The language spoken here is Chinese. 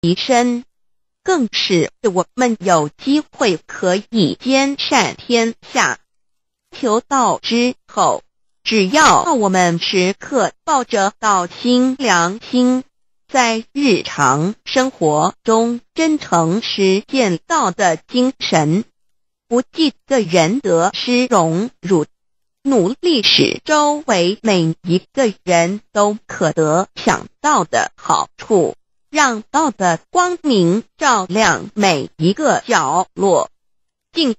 提升，更是我们有机会可以兼善天下。求道之后，只要我们时刻抱着道心、良心，在日常生活中真诚实践道的精神，不计个人得失荣辱，努力使周围每一个人都可得到的好处。让道的光明照亮每一个角落。敬。